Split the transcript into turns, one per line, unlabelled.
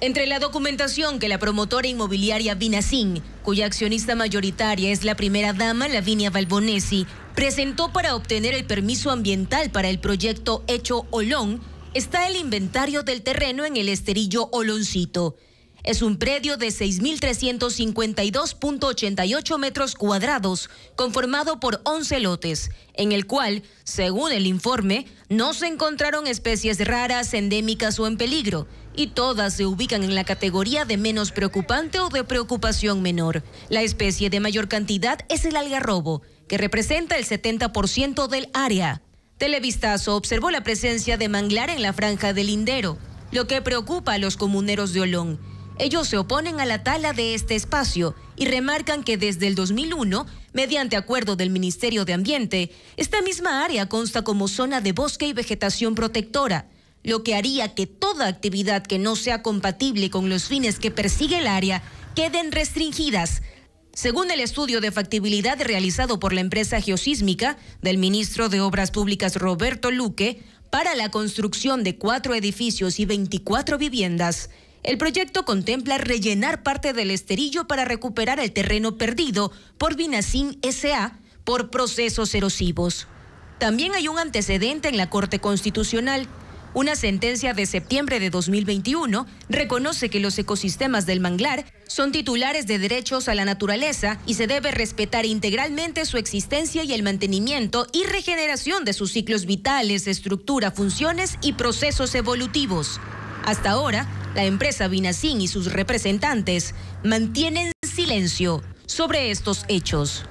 Entre la documentación que la promotora inmobiliaria Vinacin, cuya accionista mayoritaria es la primera dama Lavinia Balbonesi, presentó para obtener el permiso ambiental para el proyecto Hecho Olón, está el inventario del terreno en el esterillo Oloncito. Es un predio de 6.352.88 metros cuadrados, conformado por 11 lotes, en el cual, según el informe, no se encontraron especies raras, endémicas o en peligro, y todas se ubican en la categoría de menos preocupante o de preocupación menor. La especie de mayor cantidad es el algarrobo, que representa el 70% del área. Televistazo observó la presencia de manglar en la franja del lindero, lo que preocupa a los comuneros de Olón ellos se oponen a la tala de este espacio y remarcan que desde el 2001, mediante acuerdo del Ministerio de Ambiente, esta misma área consta como zona de bosque y vegetación protectora, lo que haría que toda actividad que no sea compatible con los fines que persigue el área queden restringidas. Según el estudio de factibilidad realizado por la empresa geosísmica del ministro de Obras Públicas Roberto Luque, para la construcción de cuatro edificios y 24 viviendas, el proyecto contempla rellenar parte del esterillo para recuperar el terreno perdido por Vinacín S.A. por procesos erosivos. También hay un antecedente en la Corte Constitucional. Una sentencia de septiembre de 2021 reconoce que los ecosistemas del manglar son titulares de derechos a la naturaleza y se debe respetar integralmente su existencia y el mantenimiento y regeneración de sus ciclos vitales, estructura, funciones y procesos evolutivos. Hasta ahora, la empresa Vinacin y sus representantes mantienen silencio sobre estos hechos.